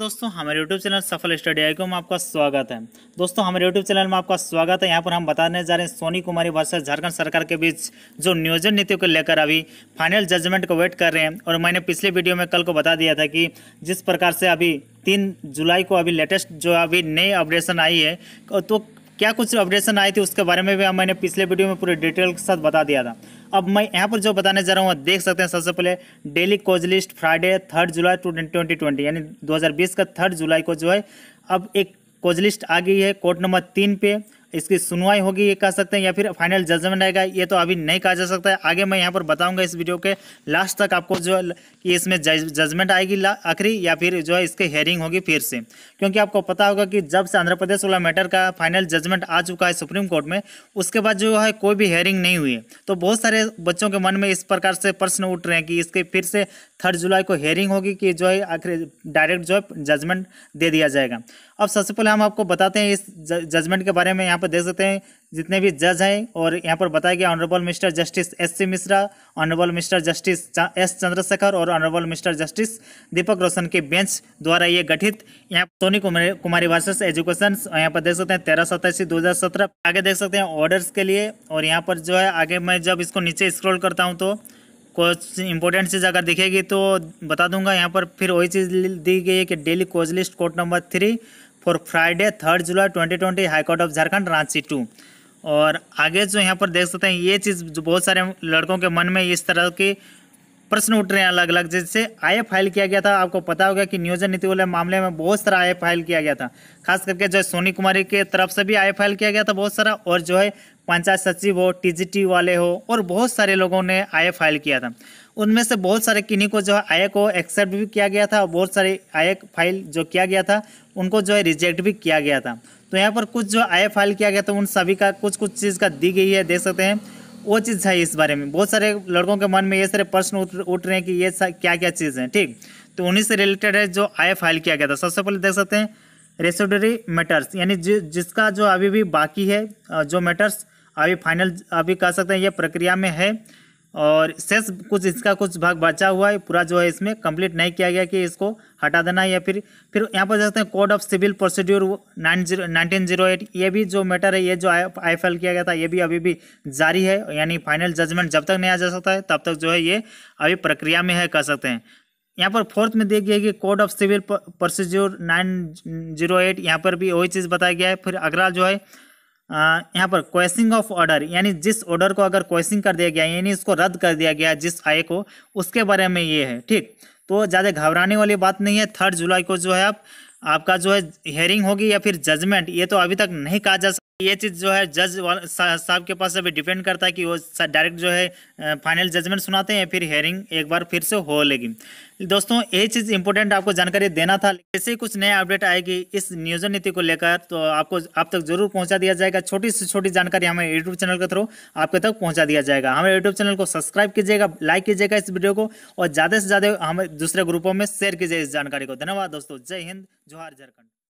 दोस्तों हमारे YouTube channel Safal study आईको में आपका स्वागत है दोस्तों हमारे YouTube चैनल में आपका स्वागत है यहाँ पर हम बताने जा रहे हैं सोनी कुमारी वर्सेस झारखंड सरकार के बीच जो नियोजन नीतियों को लेकर अभी फाइनल जजमेंट को वेट कर रहे हैं और मैंने पिछले वीडियो में कल को बता दिया था कि जिस प्रकार से अभी तीन जुलाई को अभी लेटेस्ट जो अभी नई अपडेशन आई है तो क्या कुछ अपडेशन आई थी उसके बारे में भी मैंने पिछले वीडियो में पूरे डिटेल के साथ बता दिया था अब मैं यहाँ पर जो बताने जा रहा हूँ देख सकते हैं सबसे पहले daily cause list Friday third July two twenty twenty यानी बीस का थर्ड जुलाई को जो है अब एक कोज लिस्ट आ गई है कोर्ट नंबर तीन पे इसकी सुनवाई होगी ये कह सकते हैं या फिर फाइनल जजमेंट आएगा ये तो अभी नहीं कहा जा सकता है आगे मैं यहाँ पर बताऊँगा इस वीडियो के लास्ट तक आपको जो कि इसमें जजमेंट आएगी आखिरी या फिर जो है इसके हेयरिंग होगी फिर से क्योंकि आपको पता होगा कि जब से आंध्र प्रदेश वाला मैटर का फाइनल जजमेंट आ चुका है सुप्रीम कोर्ट में उसके बाद जो है कोई भी हेयरिंग नहीं हुई तो बहुत सारे बच्चों के मन में इस प्रकार से प्रश्न उठ रहे हैं कि इसके फिर से थर्ड जुलाई को हेयरिंग होगी कि जो है आखिर डायरेक्ट जो है जजमेंट दे दिया जाएगा अब सबसे पहले हम आपको बताते हैं इस जजमेंट के बारे में यहाँ यहाँ पर देख सकते हैं जितने भी जज हैं और यहाँ पर बताया गया honourable mister justice S C Mishra honourable mister justice S Chandrashekhar और honourable mister justice Deepak Roshan के बेंच द्वारा ये गठित यहाँ सोनी कुमारी वर्सेस एजुकेशन यहाँ पर देख सकते हैं तेरह सतासी दो हज़ार सत्रह आगे देख सकते हैं ऑर्डर्स के लिए और यहाँ पर जो है आगे मैं जब इसको नीचे स्क्रोल करता हूँ तो कुछ इंपॉर्टेंट चीज़ अगर दिखेगी तो बता दूंगा यहाँ पर फिर वही चीज़ दी गई है कि daily cause list code number three four Friday third July twenty twenty high court of Jharkhand Ranchi two और आगे जो यहाँ पर देख सकते हैं ये चीज़ बहुत सारे लड़कों के मन में इस तरह की प्रश्न उठ रहे हैं अलग अलग जैसे आई फाइल किया गया था आपको पता होगा कि नियोजन नीति वाले मामले में बहुत सारा आई फाइल किया गया था खास करके जो सोनी कुमारी के तरफ से भी आई फाइल किया गया था बहुत सारा और जो है पंचायत सचिव हो टीजीटी वाले हो और बहुत सारे लोगों ने आय फाइल किया था उनमें से बहुत सारे किन्हीं को जो है आय को एक्सेप्ट भी किया गया था और बहुत सारे आय फाइल जो किया गया था उनको जो है रिजेक्ट भी किया गया था तो यहाँ पर कुछ जो आय फाइल किया गया था उन सभी का कुछ कुछ चीज़ का दी गई है देख सकते हैं वो चीज़ है इस बारे में बहुत सारे लड़कों के मन में ये सारे प्रश्न उठ रहे हैं कि ये क्या क्या चीज़ है ठीक तो उन्हीं से रिलेटेड है जो आय फाइल किया गया था सबसे पहले देख सकते हैं रेसिडरी मैटर्स यानी जिसका जो अभी भी बाकी है जो मैटर्स अभी फाइनल अभी कह सकते हैं ये प्रक्रिया में है और शेष कुछ इसका कुछ भाग बचा हुआ है पूरा जो है इसमें कंप्लीट नहीं किया गया कि इसको हटा देना या फिर फिर यहाँ पर सकते हैं code of civil procedure nine zero nineteen zero eight ये भी जो मैटर है ये जो आई फाइल किया गया था ये भी अभी भी जारी है यानी फाइनल जजमेंट जब तक नहीं आ जा सकता है तब तक जो है ये अभी प्रक्रिया में है कह सकते हैं यहाँ पर फोर्थ में देखिए कि code of civil procedure nine zero eight यहाँ पर भी वही चीज़ बताया गया है फिर अगला जो है यहाँ पर क्वेसिंग ऑफ ऑर्डर यानी जिस ऑर्डर को अगर क्वेसिंग कर दिया गया यानी इसको रद्द कर दिया गया जिस आय को उसके बारे में ये है ठीक तो ज़्यादा घबराने वाली बात नहीं है थर्ड जुलाई को जो है आप आपका जो है हेयरिंग होगी या फिर जजमेंट ये तो अभी तक नहीं कहा जा ये चीज़ जो है जज साहब के पास अभी डिपेंड करता है कि वो डायरेक्ट जो है फाइनल जजमेंट सुनाते हैं फिर हेयरिंग एक बार फिर से हो लेगी दोस्तों ये चीज़ इंपॉर्टेंट आपको जानकारी देना था ऐसे ही कुछ नया अपडेट आएगी इस नियोजन नीति को लेकर तो आपको आप तक जरूर पहुंचा दिया जाएगा छोटी से छोटी जानकारी हमें यूट्यूब चैनल के थ्रू आपके तक पहुंचा दिया जाएगा हमारे यूट्यूब चैनल को सब्सक्राइब कीजिएगा लाइक कीजिएगा इस वीडियो को और ज़्यादा से ज़्यादा हमें दूसरे ग्रुपों में शेयर कीजिए इस जानकारी को धन्यवाद दोस्तों जय हिंद जोहार झारखंड